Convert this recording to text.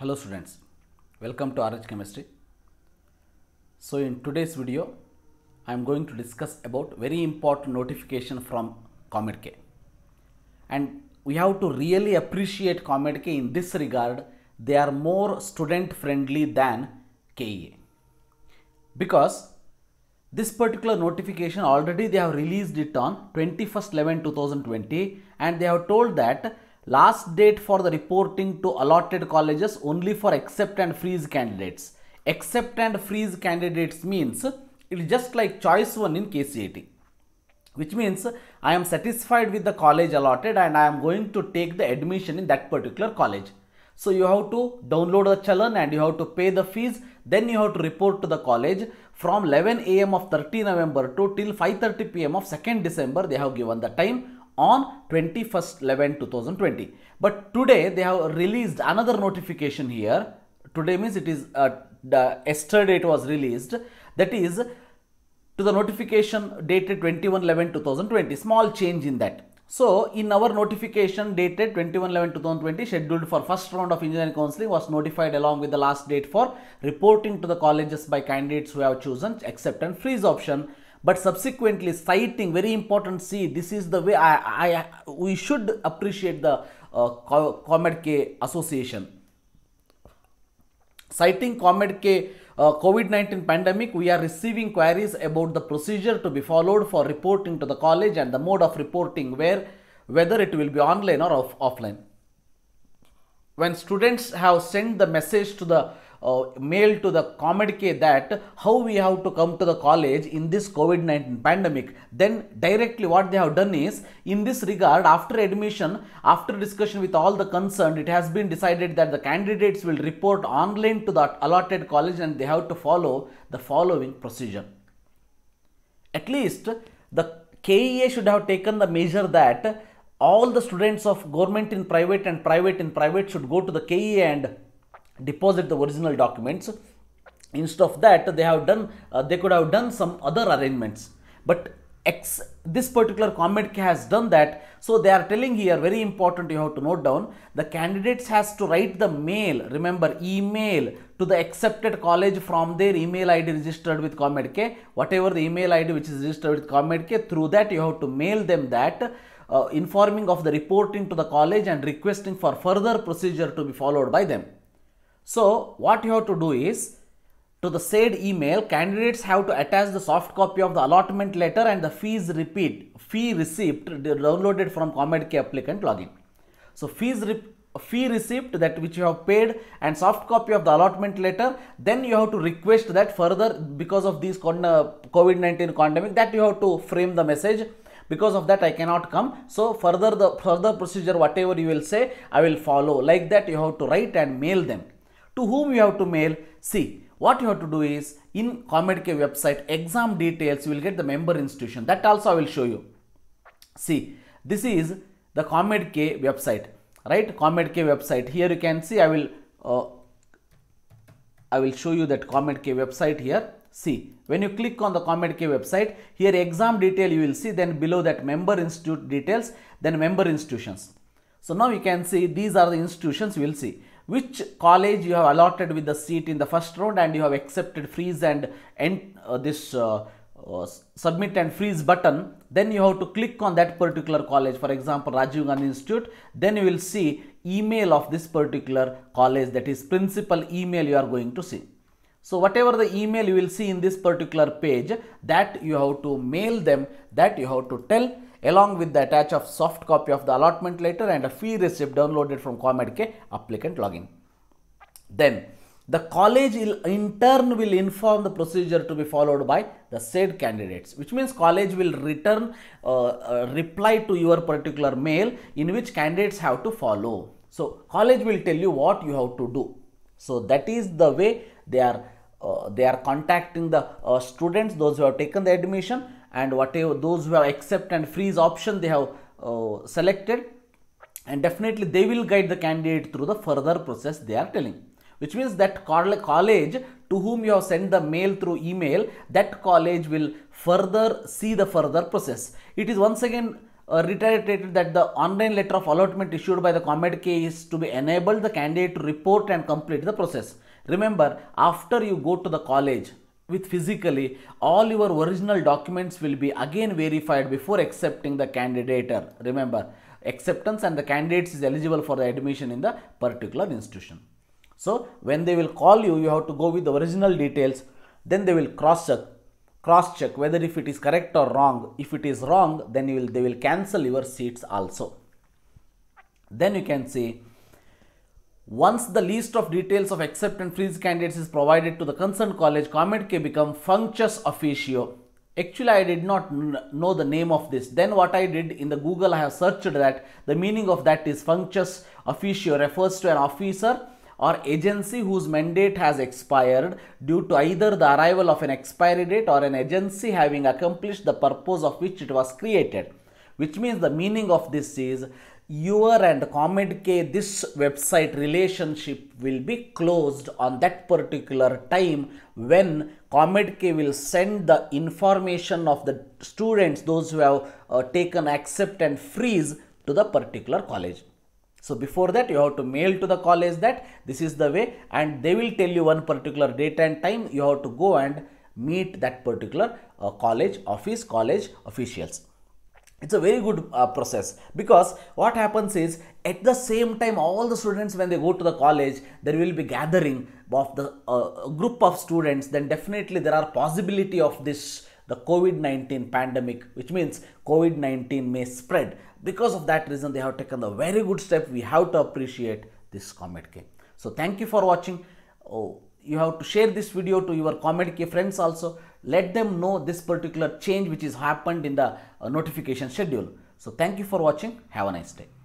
Hello students, welcome to RH Chemistry. So in today's video, I am going to discuss about very important notification from Comet K. And we have to really appreciate Comet K in this regard, they are more student friendly than KEA. Because this particular notification already they have released it on 21st 11 2020 and they have told that Last date for the reporting to allotted colleges only for accept and freeze candidates. Accept and freeze candidates means it is just like choice 1 in K C A T, which means I am satisfied with the college allotted and I am going to take the admission in that particular college. So you have to download the challan and you have to pay the fees. Then you have to report to the college from 11 a.m. of 30 November to till 5.30 p.m. of 2nd December. They have given the time on 21st 11 2020 but today they have released another notification here today means it is uh, the yesterday it was released that is to the notification dated 21 11 2020 small change in that so in our notification dated 21 11 2020 scheduled for first round of engineering counseling was notified along with the last date for reporting to the colleges by candidates who have chosen accept and freeze option but subsequently citing very important see this is the way i i we should appreciate the uh, comet k association citing comet k uh, covid-19 pandemic we are receiving queries about the procedure to be followed for reporting to the college and the mode of reporting where whether it will be online or off offline when students have sent the message to the uh, mail to the Comedk that how we have to come to the college in this COVID-19 pandemic. Then directly what they have done is in this regard after admission, after discussion with all the concerned, it has been decided that the candidates will report online to the allotted college and they have to follow the following procedure. At least the KEA should have taken the measure that all the students of government in private and private in private should go to the KEA and deposit the original documents instead of that they have done uh, they could have done some other arrangements but X, this particular comment has done that so they are telling here very important you have to note down the candidates has to write the mail remember email to the accepted college from their email id registered with comment k whatever the email id which is registered with comment k through that you have to mail them that uh, informing of the reporting to the college and requesting for further procedure to be followed by them so what you have to do is to the said email, candidates have to attach the soft copy of the allotment letter and the fees repeat, fee receipt downloaded from ComEdK applicant login. So fees fee receipt that which you have paid and soft copy of the allotment letter then you have to request that further because of this uh, covid-19 pandemic that you have to frame the message because of that i cannot come so further the further procedure whatever you will say i will follow like that you have to write and mail them to whom you have to mail see what you have to do is in Comet K website exam details you will get the member institution that also I will show you see this is the Comet K website right Comet K website here you can see I will uh, I will show you that Comet K website here see when you click on the Comet K website here exam detail you will see then below that member institute details then member institutions so now you can see these are the institutions we will see which college you have allotted with the seat in the first round and you have accepted freeze and end uh, this uh, uh, submit and freeze button then you have to click on that particular college for example Rajiv Gandhi Institute then you will see email of this particular college that is principal email you are going to see. So whatever the email you will see in this particular page that you have to mail them that you have to tell along with the attach of soft copy of the allotment letter and a fee receipt downloaded from ComEdK applicant login. Then the college in turn will inform the procedure to be followed by the said candidates which means college will return uh, uh, reply to your particular mail in which candidates have to follow. So college will tell you what you have to do. So that is the way they are uh, they are contacting the uh, students those who have taken the admission and whatever those who have accept and freeze option they have uh, selected and definitely they will guide the candidate through the further process they are telling which means that college to whom you have sent the mail through email that college will further see the further process it is once again uh, reiterated that the online letter of allotment issued by the COMEDK is to be enabled the candidate to report and complete the process. Remember, after you go to the college, with physically, all your original documents will be again verified before accepting the candidator. Remember, acceptance and the candidates is eligible for the admission in the particular institution. So, when they will call you, you have to go with the original details. Then they will cross check, cross check whether if it is correct or wrong. If it is wrong, then you will, they will cancel your seats also. Then you can see once the list of details of accept and freeze candidates is provided to the concerned college, Comet can become functus officio. Actually, I did not know the name of this. Then what I did in the Google, I have searched that. The meaning of that is functus officio refers to an officer or agency whose mandate has expired due to either the arrival of an expiry date or an agency having accomplished the purpose of which it was created which means the meaning of this is your and k this website relationship will be closed on that particular time when k will send the information of the students those who have uh, taken accept and freeze to the particular college. So before that you have to mail to the college that this is the way and they will tell you one particular date and time you have to go and meet that particular uh, college office college officials it's a very good uh, process because what happens is at the same time all the students when they go to the college there will be gathering of the uh, group of students then definitely there are possibility of this the covid-19 pandemic which means covid-19 may spread because of that reason they have taken the very good step we have to appreciate this comet came so thank you for watching oh you have to share this video to your comedy friends also let them know this particular change which is happened in the uh, notification schedule so thank you for watching have a nice day